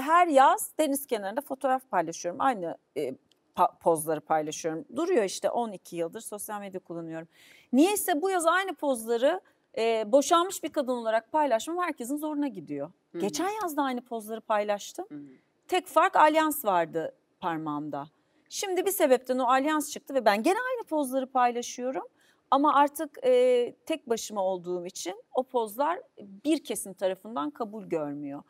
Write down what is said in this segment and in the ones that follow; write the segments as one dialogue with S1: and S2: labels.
S1: her yaz deniz kenarında fotoğraf paylaşıyorum. Aynı e, pa- pozları paylaşıyorum. Duruyor işte 12 yıldır sosyal medya kullanıyorum. Niyeyse bu yaz aynı pozları e, boşanmış bir kadın olarak paylaşmam herkesin zoruna gidiyor. Hı-hı. Geçen yaz da aynı pozları paylaştım. Hı-hı. Tek fark alyans vardı parmağımda. Şimdi bir sebepten o alyans çıktı ve ben gene aynı pozları paylaşıyorum. Ama artık e, tek başıma olduğum için o pozlar bir kesim tarafından kabul görmüyor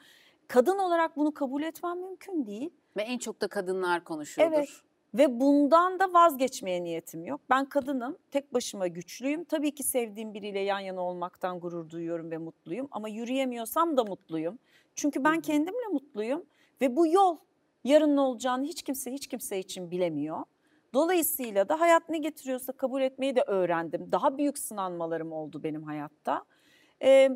S1: kadın olarak bunu kabul etmem mümkün değil. Ve en çok da kadınlar konuşuyordur. Evet. Ve bundan da vazgeçmeye niyetim yok. Ben kadınım, tek başıma güçlüyüm. Tabii ki sevdiğim biriyle yan yana olmaktan gurur duyuyorum ve mutluyum. Ama yürüyemiyorsam da mutluyum. Çünkü ben kendimle mutluyum ve bu yol yarın ne olacağını hiç kimse hiç kimse için bilemiyor. Dolayısıyla da hayat ne getiriyorsa kabul etmeyi de öğrendim. Daha büyük sınanmalarım oldu benim hayatta e,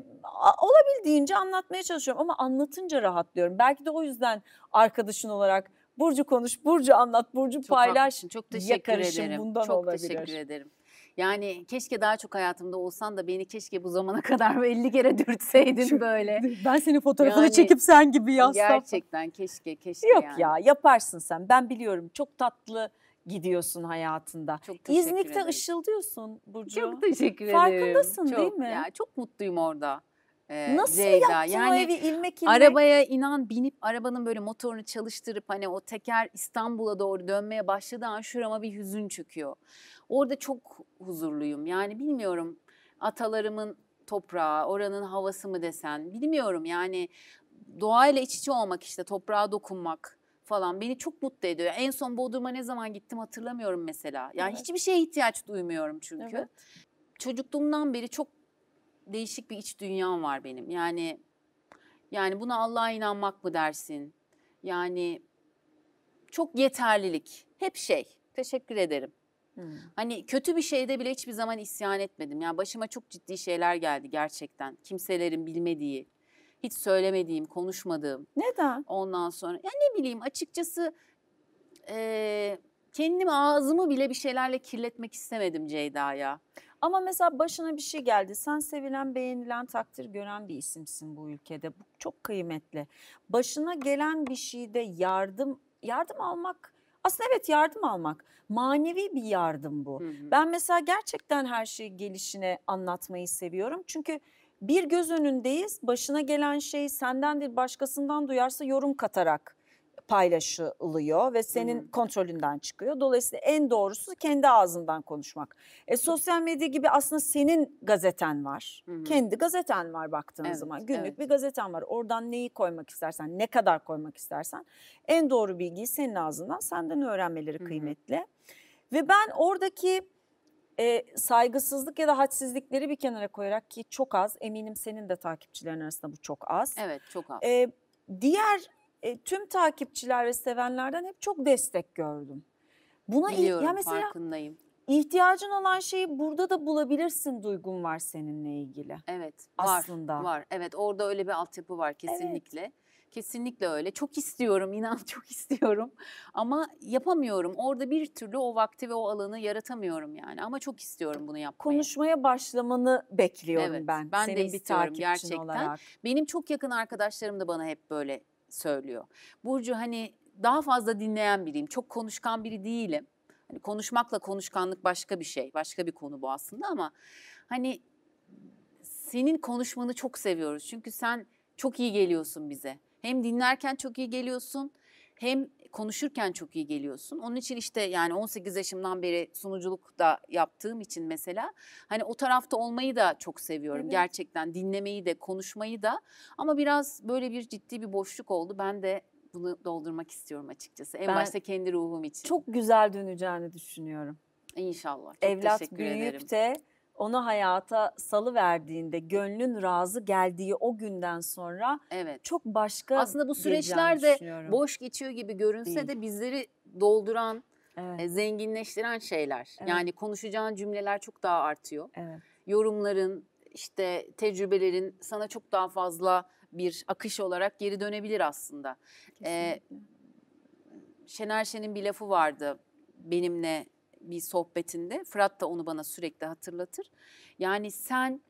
S1: olabildiğince anlatmaya çalışıyorum ama anlatınca rahatlıyorum. Belki de o yüzden arkadaşın olarak Burcu konuş, Burcu anlat, Burcu çok paylaş. Haklısın. Çok teşekkür ederim. Bundan çok olabilir. teşekkür
S2: ederim. Yani keşke daha çok hayatımda olsan da beni keşke bu zamana kadar
S1: 50 kere dürtseydin Şu, böyle. Ben seni fotoğrafını yani, çekip sen gibi yazsam. Gerçekten keşke keşke Yok yani. ya yaparsın sen ben biliyorum çok tatlı gidiyorsun hayatında. Çok teşekkür İznik'te ederim. ışıldıyorsun Burcu. Çok teşekkür ederim. Farkındasın çok, değil mi? Ya,
S2: çok mutluyum orada. Ee, Nasıl Zeyda. yaptın yani, o evi ilmek ilmek? Arabaya inan binip arabanın böyle motorunu çalıştırıp hani o teker İstanbul'a doğru dönmeye başladı an şurama bir hüzün çöküyor. Orada çok huzurluyum yani bilmiyorum atalarımın toprağı, oranın havası mı desen bilmiyorum yani doğayla iç içe olmak işte toprağa dokunmak falan beni çok mutlu ediyor. En son Bodrum'a ne zaman gittim hatırlamıyorum mesela. Yani evet. hiçbir şeye ihtiyaç duymuyorum çünkü. Evet. Çocukluğumdan beri çok değişik bir iç dünyam var benim. Yani yani buna Allah'a inanmak mı dersin? Yani çok yeterlilik. Hep şey. Teşekkür ederim. Hmm. Hani kötü bir şeyde bile hiçbir zaman isyan etmedim. Yani başıma çok ciddi şeyler geldi gerçekten. Kimselerin bilmediği hiç söylemediğim, konuşmadığım. Neden? Ondan sonra ya ne bileyim açıkçası e, kendim ağzımı
S1: bile bir şeylerle kirletmek istemedim Ceyda'ya. Ama mesela başına bir şey geldi. Sen sevilen, beğenilen, takdir gören bir isimsin bu ülkede. Bu çok kıymetli. Başına gelen bir şeyde yardım yardım almak aslında evet yardım almak manevi bir yardım bu. Hı hı. Ben mesela gerçekten her şeyi gelişine anlatmayı seviyorum. Çünkü bir göz önündeyiz. Başına gelen şey senden değil başkasından duyarsa yorum katarak paylaşılıyor ve senin hmm. kontrolünden çıkıyor. Dolayısıyla en doğrusu kendi ağzından konuşmak. E, sosyal medya gibi aslında senin gazeten var. Hmm. Kendi gazeten var baktığın evet, zaman. Günlük evet. bir gazeten var. Oradan neyi koymak istersen, ne kadar koymak istersen en doğru bilgiyi senin ağzından senden öğrenmeleri kıymetli. Hmm. Ve ben oradaki e, saygısızlık ya da hadsizlikleri bir kenara koyarak ki çok az eminim senin de takipçilerin arasında bu çok az. Evet çok az. E, diğer e, tüm takipçiler ve sevenlerden hep çok destek gördüm. Buna Biliyorum, ya mesela farkındayım. İhtiyacın olan şeyi burada da bulabilirsin duygun var seninle ilgili.
S2: Evet var, aslında. var. Evet orada öyle bir altyapı var kesinlikle. Evet. Kesinlikle öyle. Çok istiyorum, inan çok istiyorum. Ama yapamıyorum. Orada bir türlü o vakti ve o alanı yaratamıyorum yani. Ama çok istiyorum bunu yapmayı. Konuşmaya başlamanı bekliyorum evet, ben. Ben Senin de istiyorum gerçekten. Olarak. Benim çok yakın arkadaşlarım da bana hep böyle söylüyor. Burcu hani daha fazla dinleyen biriyim. Çok konuşkan biri değilim. Hani konuşmakla konuşkanlık başka bir şey. Başka bir konu bu aslında ama hani senin konuşmanı çok seviyoruz. Çünkü sen çok iyi geliyorsun bize. Hem dinlerken çok iyi geliyorsun hem konuşurken çok iyi geliyorsun. Onun için işte yani 18 yaşımdan beri sunuculuk da yaptığım için mesela hani o tarafta olmayı da çok seviyorum evet. gerçekten. Dinlemeyi de, konuşmayı da ama biraz böyle bir ciddi bir boşluk oldu. Ben de
S1: bunu doldurmak istiyorum açıkçası. En ben başta kendi ruhum için. Çok güzel döneceğini düşünüyorum. İnşallah. Çok Evlat büyüyüp ederim. de onu hayata salı verdiğinde gönlün razı geldiği o günden sonra evet. çok başka aslında bu süreçler de boş
S2: geçiyor gibi görünse Değil. de bizleri dolduran evet. E, zenginleştiren şeyler. Evet. Yani konuşacağın cümleler çok daha artıyor. Evet. Yorumların işte tecrübelerin sana çok daha fazla bir akış olarak geri dönebilir aslında. Ee, Şener Şen'in bir lafı vardı benimle bir sohbetinde Fırat da onu bana sürekli hatırlatır. Yani sen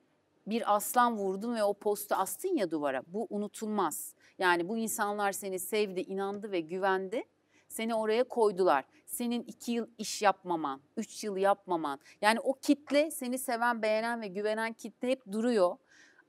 S2: bir aslan vurdun ve o postu astın ya duvara. Bu unutulmaz. Yani bu insanlar seni sevdi, inandı ve güvendi. Seni oraya koydular. Senin iki yıl iş yapmaman, üç yıl yapmaman. Yani o kitle seni seven, beğenen ve güvenen kitle hep duruyor.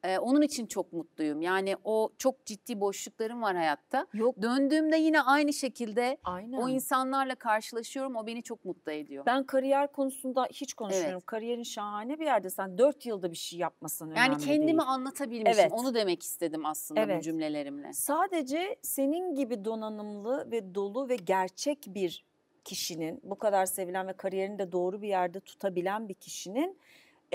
S2: Ee, onun için çok mutluyum. Yani o çok ciddi boşluklarım var hayatta. Yok. Döndüğümde yine aynı şekilde Aynen. o insanlarla karşılaşıyorum. O beni çok mutlu ediyor. Ben
S1: kariyer konusunda hiç konuşmuyorum. Evet. Kariyerin şahane bir yerde. Sen dört yılda bir şey yapmasın yani önemli Yani kendimi değil.
S2: anlatabilmişim. Evet. Onu demek
S1: istedim aslında evet. bu cümlelerimle. Sadece senin gibi donanımlı ve dolu ve gerçek bir kişinin, bu kadar sevilen ve kariyerini de doğru bir yerde tutabilen bir kişinin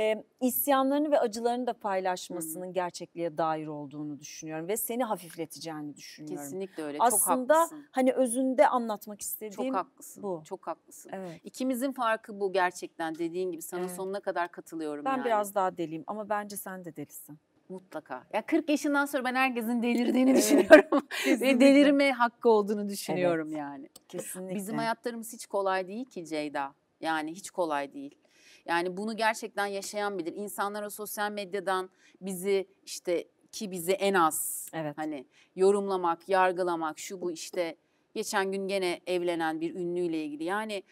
S1: e, isyanlarını ve acılarını da paylaşmasının hmm. gerçekliğe dair olduğunu düşünüyorum ve seni hafifleteceğini düşünüyorum. Kesinlikle öyle. Aslında Çok haklısın. hani özünde anlatmak istediğim Çok haklısın. bu. Çok haklısın. Evet. İkimizin
S2: farkı bu gerçekten dediğin gibi sana evet. sonuna kadar katılıyorum Ben yani. biraz daha deliyim ama bence sen de delisin. Mutlaka. Ya 40 yaşından sonra ben herkesin delirdiğini düşünüyorum. Ve delirme hakkı olduğunu düşünüyorum evet. yani. Kesinlikle. Bizim hayatlarımız hiç kolay değil ki Ceyda. Yani hiç kolay değil. Yani bunu gerçekten yaşayan bilir. İnsanlara sosyal medyadan bizi işte ki bizi en az evet. hani yorumlamak, yargılamak şu bu işte geçen gün gene evlenen bir ünlüyle ilgili. Yani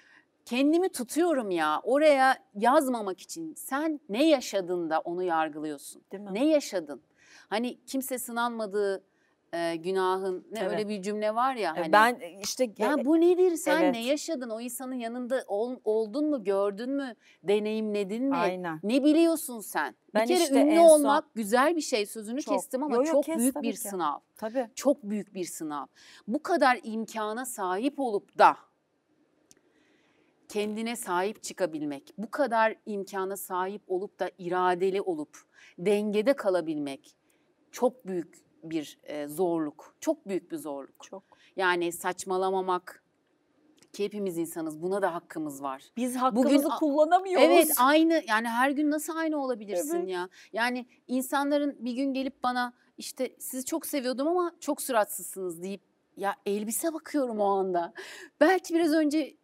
S2: kendimi tutuyorum ya oraya yazmamak için. Sen ne yaşadın da onu yargılıyorsun? Değil mi? Ne yaşadın? Hani kimse sınanmadığı e, günahın ne evet. öyle bir cümle var ya e, hani. Ben e, işte ya e, bu nedir sen evet. ne yaşadın o insanın yanında ol, oldun mu gördün mü deneyimledin mi Aynen. ne biliyorsun sen ben bir kere işte ünlü olmak son... güzel bir şey sözünü çok. kestim ama yo, yo, çok kes, büyük bir ki. sınav tabii çok büyük bir sınav bu kadar imkana sahip olup da kendine sahip çıkabilmek, bu kadar imkana sahip olup da iradeli olup dengede kalabilmek çok büyük bir e, zorluk. Çok büyük bir zorluk. Çok. Yani saçmalamamak ki hepimiz insanız. Buna da hakkımız var. Biz hakkımızı Bugün, kullanamıyoruz. Evet aynı yani her gün nasıl aynı olabilirsin evet. ya? Yani insanların bir gün gelip bana işte sizi çok seviyordum ama çok suratsızsınız deyip ya elbise bakıyorum o anda. Belki biraz önce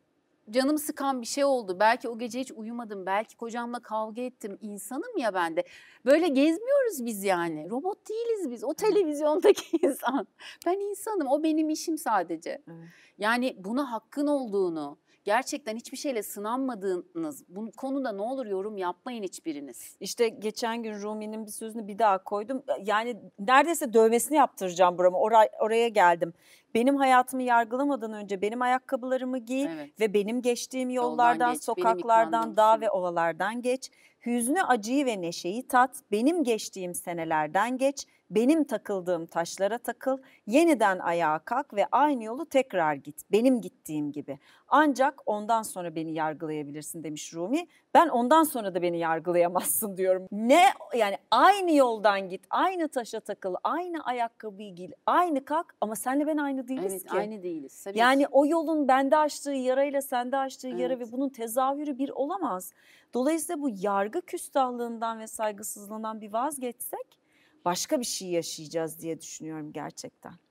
S2: canım sıkan bir şey oldu. Belki o gece hiç uyumadım. Belki kocamla kavga ettim. İnsanım ya ben de. Böyle gezmiyoruz biz yani. Robot değiliz biz. O televizyondaki insan. Ben insanım. O benim işim sadece. Evet. Yani buna hakkın olduğunu, gerçekten hiçbir şeyle
S1: sınanmadığınız bu konuda ne olur yorum yapmayın hiçbiriniz. İşte geçen gün Rumi'nin bir sözünü bir daha koydum. Ee, yani neredeyse dövmesini yaptıracağım buramı. Oray, oraya geldim benim hayatımı yargılamadan önce benim ayakkabılarımı giy evet. ve benim geçtiğim yollardan, geç, sokaklardan, dağ ve ovalardan geç. Hüznü, acıyı ve neşeyi tat, benim geçtiğim senelerden geç, benim takıldığım taşlara takıl, yeniden ayağa kalk ve aynı yolu tekrar git, benim gittiğim gibi. Ancak ondan sonra beni yargılayabilirsin demiş Rumi. Ben ondan sonra da beni yargılayamazsın diyorum. Ne yani aynı yoldan git, aynı taşa takıl, aynı ayakkabıyı giy, aynı kalk ama senle ben aynı aynı değiliz evet, ki. Aynı değiliz. Tabii yani ki. o yolun bende açtığı yarayla sende açtığı evet. yara ve bunun tezahürü bir olamaz. Dolayısıyla bu yargı küstahlığından ve saygısızlığından bir vazgeçsek başka bir şey yaşayacağız diye düşünüyorum gerçekten.